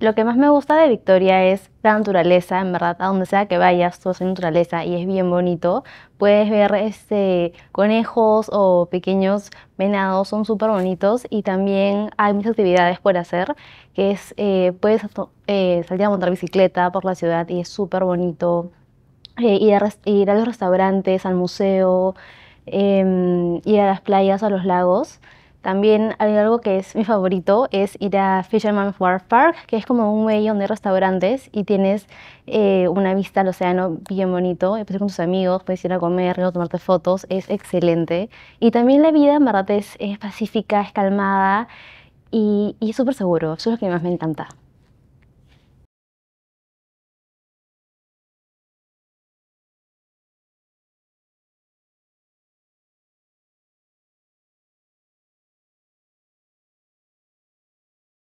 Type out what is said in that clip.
Lo que más me gusta de Victoria es la naturaleza, en verdad, a donde sea que vayas, tú es naturaleza y es bien bonito. Puedes ver este, conejos o pequeños venados, son súper bonitos y también hay muchas actividades por hacer, que es, eh, puedes eh, salir a montar bicicleta por la ciudad y es súper bonito. Eh, ir, ir, a los restaurantes, al museo, em, ir a las playas, a los lagos. También algo que es mi favorito es ir a Fisherman's Wharf Park, que es como un muelle donde restaurantes y tienes eh, una vista al océano bien bonito. Puedes ir con tus amigos, puedes ir a comer, a tomarte fotos, es excelente. Y también la vida en verdad es, pacífica, es calmada y, y es súper seguro. Eso es lo que más me encanta.